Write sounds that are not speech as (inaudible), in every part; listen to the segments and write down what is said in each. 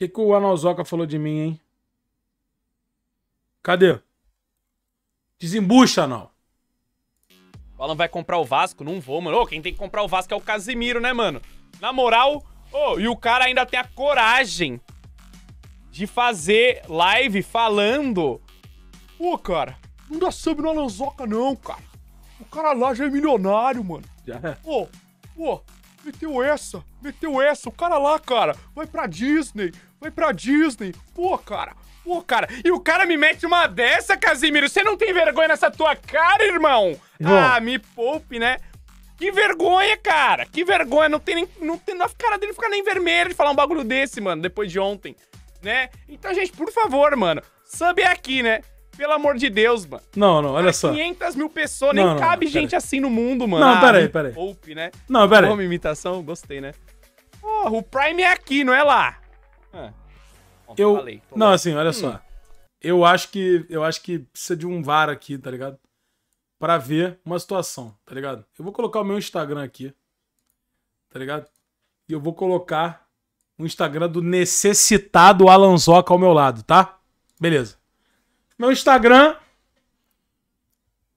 que, que o Anozoca falou de mim, hein? Cadê? Desembucha, não. O Alan vai comprar o Vasco? Não vou, mano. Ô, quem tem que comprar o Vasco é o Casimiro, né, mano? Na moral, ô, e o cara ainda tem a coragem de fazer live falando. Ô, cara, não dá sub no Alanzoca, não, cara. O cara lá já é milionário, mano. É. Ô, ô, meteu essa, meteu essa, o cara lá, cara, vai pra Disney, vai pra Disney. Pô, cara, pô, cara. E o cara me mete uma dessa, Casimiro, você não tem vergonha nessa tua cara, irmão? Ah, me poupe, né? Que vergonha, cara, que vergonha, não tem nem, não tem, na cara dele ficar nem vermelho de falar um bagulho desse, mano, depois de ontem, né? Então, gente, por favor, mano, sub é aqui, né? Pelo amor de Deus, mano. Não, não, olha só. 500 mil pessoas, nem não, não, cabe gente aí. assim no mundo, mano. Não, ah, peraí, peraí. Poupe, né? Não, peraí. Como imitação, gostei, né? Porra, o Prime é aqui, não é lá. Ah. Bom, eu... Falei, não, lá. assim, olha hum. só. Eu acho que eu acho que precisa de um VAR aqui, tá ligado? Pra ver uma situação, tá ligado? Eu vou colocar o meu Instagram aqui, tá ligado? E eu vou colocar o Instagram do necessitado Alanzoca ao meu lado, tá? Beleza. Meu Instagram,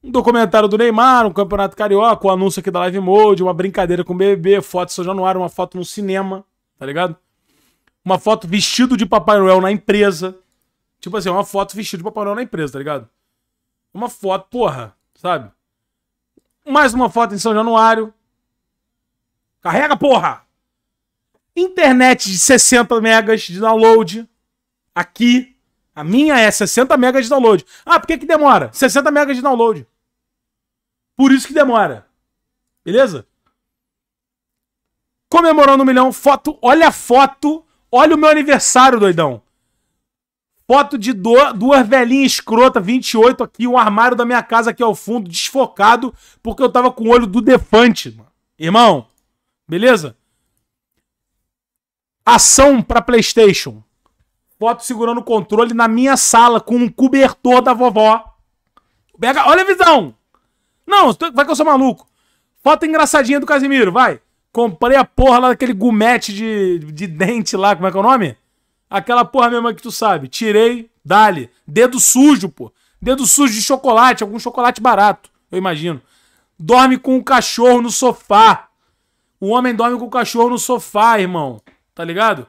um documentário do Neymar, um campeonato carioca, o um anúncio aqui da Live Mode, uma brincadeira com o BBB, foto de São Januário, uma foto no cinema, tá ligado? Uma foto vestido de Papai Noel na empresa. Tipo assim, uma foto vestido de Papai Noel na empresa, tá ligado? Uma foto, porra, sabe? Mais uma foto em São Januário. Carrega, porra! Internet de 60 megas de download. Aqui. A minha é 60 MB de download. Ah, por que, que demora? 60 MB de download. Por isso que demora. Beleza? Comemorando um milhão, foto. Olha a foto. Olha o meu aniversário, doidão. Foto de do, duas velhinhas escrota, 28 aqui, um armário da minha casa aqui ao fundo, desfocado, porque eu tava com o olho do defante, Irmão, beleza? Ação pra PlayStation foto segurando o controle na minha sala com um cobertor da vovó. Pega, olha a visão! Não, vai que eu sou maluco. Foto engraçadinha do Casimiro, vai. Comprei a porra lá daquele gumete de, de dente lá, como é que é o nome? Aquela porra mesmo que tu sabe. Tirei, dali. Dedo sujo, pô. Dedo sujo de chocolate, algum chocolate barato, eu imagino. Dorme com o cachorro no sofá. O homem dorme com o cachorro no sofá, irmão. Tá ligado?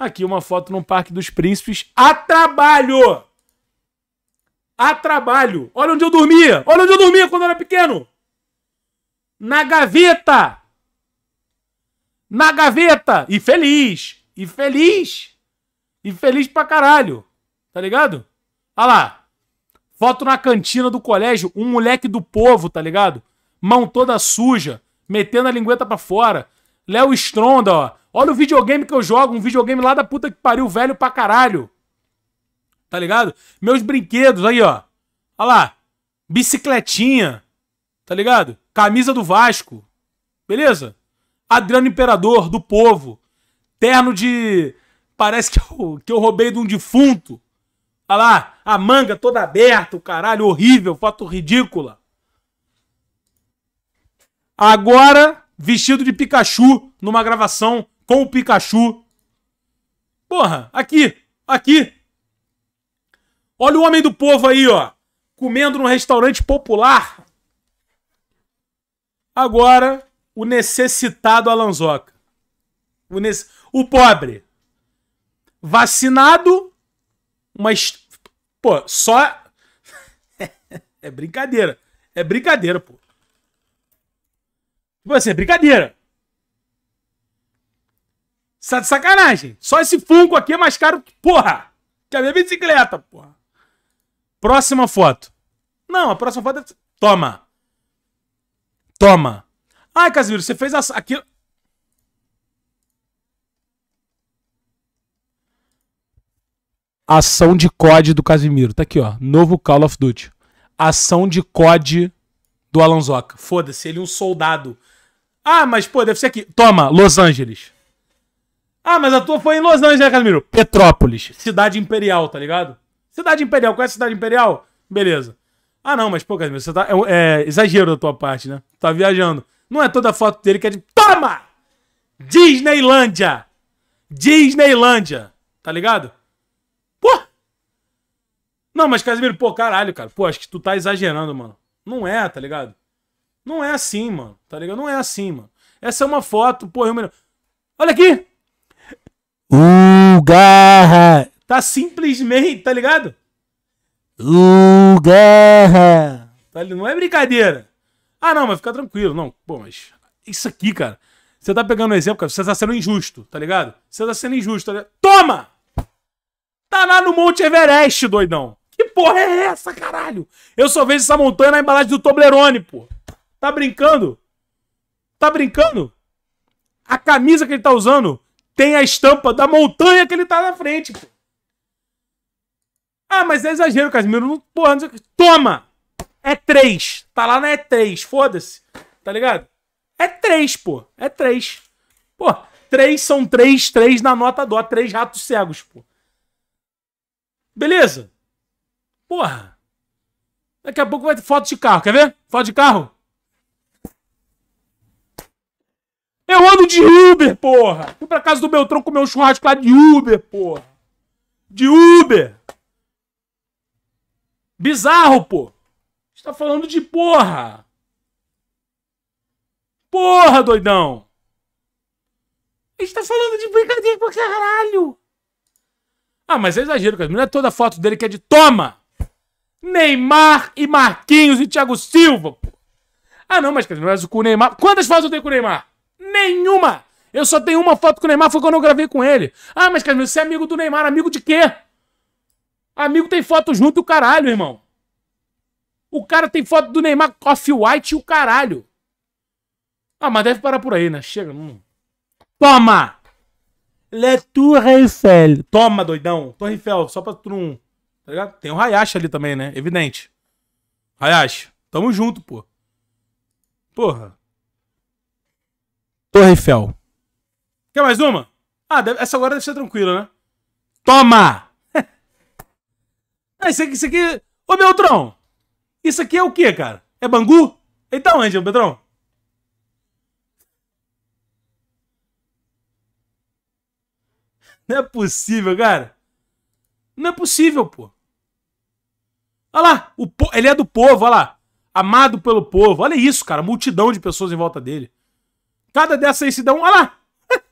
Aqui uma foto no Parque dos Príncipes a trabalho. A trabalho. Olha onde eu dormia. Olha onde eu dormia quando eu era pequeno. Na gaveta. Na gaveta. E feliz. E feliz. E feliz pra caralho. Tá ligado? Olha lá. Foto na cantina do colégio. Um moleque do povo, tá ligado? Mão toda suja. Metendo a lingueta pra fora. Léo Stronda, ó Olha o videogame que eu jogo, um videogame lá da puta que pariu, velho pra caralho. Tá ligado? Meus brinquedos aí, ó. Olha lá. Bicicletinha. Tá ligado? Camisa do Vasco. Beleza? Adriano Imperador, do povo. Terno de. Parece que eu, é que eu roubei de um defunto. Olha lá. A manga toda aberta, o caralho, horrível, foto ridícula. Agora, vestido de Pikachu numa gravação com o Pikachu. Porra, aqui, aqui. Olha o homem do povo aí, ó. Comendo num restaurante popular. Agora, o necessitado Alanzoca. O, nesse... o pobre. Vacinado, mas. Pô, só. (laughs) é brincadeira. É brincadeira, pô. Tipo assim, é brincadeira. Tá de sacanagem. Só esse Funko aqui é mais caro, porra, que a minha bicicleta, porra. Próxima foto. Não, a próxima foto é... Toma. Toma. Ai, Casimiro, você fez aquilo... Ação de COD do Casimiro. Tá aqui, ó. Novo Call of Duty. Ação de COD do Alonsoca. Foda-se, ele é um soldado. Ah, mas, pô, deve ser aqui. Toma, Los Angeles. Ah, mas a tua foi em Los Angeles, né, Casimiro? Petrópolis, cidade imperial, tá ligado? Cidade imperial, Qual é a cidade imperial? Beleza. Ah, não, mas pô, Casimiro, você tá. É, é exagero da tua parte, né? Tá viajando. Não é toda a foto dele que é de. Toma! Disneylândia! Disneylândia! Tá ligado? Pô! Não, mas Casimiro, pô, caralho, cara. Pô, acho que tu tá exagerando, mano. Não é, tá ligado? Não é assim, mano. Tá ligado? Não é assim, mano. Essa é uma foto, pô, eu me... Olha aqui! Garra! Tá simplesmente, tá ligado? O Garra! Tá não é brincadeira. Ah, não, mas fica tranquilo. Não, pô, mas isso aqui, cara. Você tá pegando um exemplo, cara. Você tá sendo injusto, tá ligado? Você tá sendo injusto, tá ligado? Toma! Tá lá no Monte Everest, doidão. Que porra é essa, caralho? Eu só vejo essa montanha na embalagem do Toblerone, pô. Tá brincando? Tá brincando? A camisa que ele tá usando tem a estampa da montanha que ele tá na frente. Pô. Ah, mas é exagero, Casimiro. porra, não sei o que. Toma! É três Tá lá na E3. Foda-se. Tá ligado? É três pô. É três Pô, três são três três na nota dó. três ratos cegos, pô. Beleza? Porra. Daqui a pouco vai ter foto de carro. Quer ver? Foto de carro? Eu ando de Uber, porra! Fui pra casa do Beltrão comer um churrasco lá de Uber, porra! De Uber! Bizarro, pô! Você tá falando de porra! Porra, doidão! A gente tá falando de brincadeira pra caralho! Ah, mas é exagero, cara. Não é toda foto dele que é de toma! Neymar e Marquinhos e Thiago Silva, pô! Ah, não, mas, mas é o Neymar. Quantas fotos eu tenho com o Neymar? Nenhuma! Eu só tenho uma foto com o Neymar, foi quando eu gravei com ele. Ah, mas Casimiro, você é amigo do Neymar, amigo de quê? Amigo tem foto junto e o caralho, irmão. O cara tem foto do Neymar Coffee white e o caralho. Ah, mas deve parar por aí, né? Chega, hum. Toma! Le Tour Eiffel. Toma, doidão. Torre Eiffel, só pra tu não... Tá ligado? Tem o Hayashi ali também, né? Evidente. Hayashi, tamo junto, pô. Porra. Torre Eiffel. Quer mais uma? Ah, deve, essa agora deve ser tranquila, né? Toma! (laughs) ah, isso aqui, isso aqui. Ô, Beltrão! Isso aqui é o quê, cara? É Bangu? Então, Angel, Beltrão. Não é possível, cara. Não é possível, pô. Olha lá, o po... ele é do povo, olha lá. Amado pelo povo. Olha isso, cara. Multidão de pessoas em volta dele. Cada dessa aí se dá um. Olha lá! (laughs)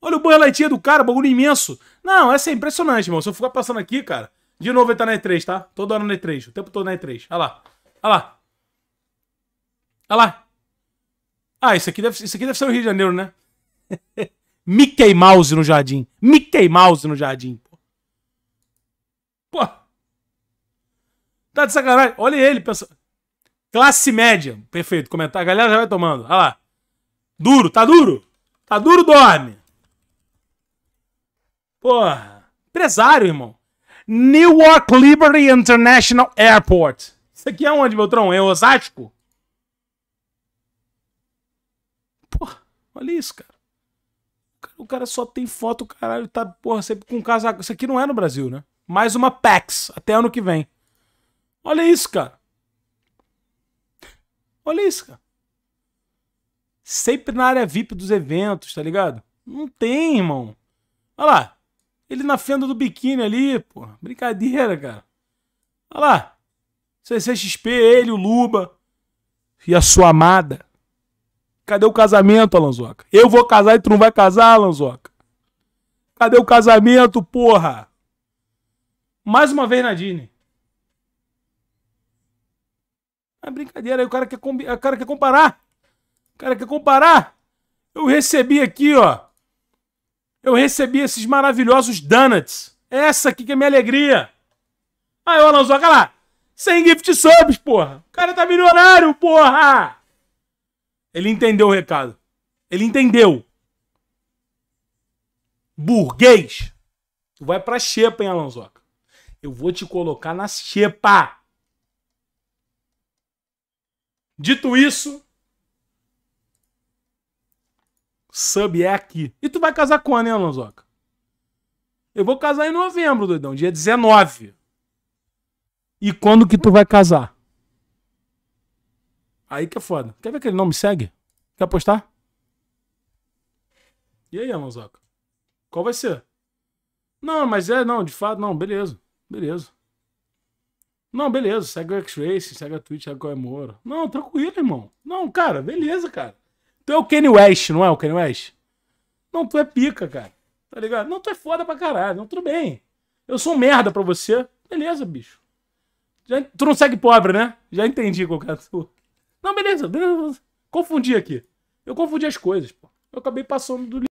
Olha o banho do cara, bagulho imenso. Não, essa é impressionante, irmão. Se eu ficar passando aqui, cara. De novo ele tá na E3, tá? Toda hora na E3. O tempo todo na E3. Olha lá. Olha lá. Olha lá. Ah, isso aqui deve, isso aqui deve ser o Rio de Janeiro, né? (laughs) Mickey Mouse no jardim. Mickey Mouse no jardim. Pô. Tá de sacanagem. Olha ele, pessoal. Classe média. Perfeito. Comentário. A galera já vai tomando. Olha lá. Duro, tá duro? Tá duro, dorme. Porra. Empresário, irmão. Newark Liberty International Airport. Isso aqui é onde, Beltrão? É Osasco? Porra, olha isso, cara. O cara só tem foto, caralho, tá, porra, sempre com casaco. Isso aqui não é no Brasil, né? Mais uma PAX, até ano que vem. Olha isso, cara. Olha isso, cara sempre na área VIP dos eventos, tá ligado? Não tem, irmão. Olha lá. Ele na fenda do biquíni ali, pô. Brincadeira, cara. Olha lá. CCXP, ele, o Luba. E a sua amada. Cadê o casamento, Alanzoca? Eu vou casar e tu não vai casar, Alanzoca? Cadê o casamento, porra? Mais uma vez, Nadine. É brincadeira, aí o cara quer, o cara quer comparar. Cara, quer comparar? Eu recebi aqui, ó. Eu recebi esses maravilhosos donuts. É essa aqui que é minha alegria. Aí, ô Alonso, olha lá. Sem gift subs, porra. O cara tá milionário, porra. Ele entendeu o recado. Ele entendeu. Burguês. Tu vai pra xepa, hein, Alonsoca? Eu vou te colocar na xepa. Dito isso, Sub é aqui. E tu vai casar quando, hein, Alonsoca? Eu vou casar em novembro, doidão, dia 19. E quando que tu vai casar? Aí que é foda. Quer ver que ele não me segue? Quer apostar? E aí, Alonsoca? Qual vai ser? Não, mas é, não, de fato, não, beleza. Beleza. Não, beleza, segue o X-Race, segue a Twitch, segue o Moura. Não, tranquilo, irmão. Não, cara, beleza, cara. Tu é o Kanye West, não é o Kanye West? Não, tu é pica, cara. Tá ligado? Não, tu é foda pra caralho. Não, tudo bem. Eu sou um merda pra você. Beleza, bicho. Já, tu não segue pobre, né? Já entendi qual que é a tua. Não, beleza, beleza. Confundi aqui. Eu confundi as coisas, pô. Eu acabei passando do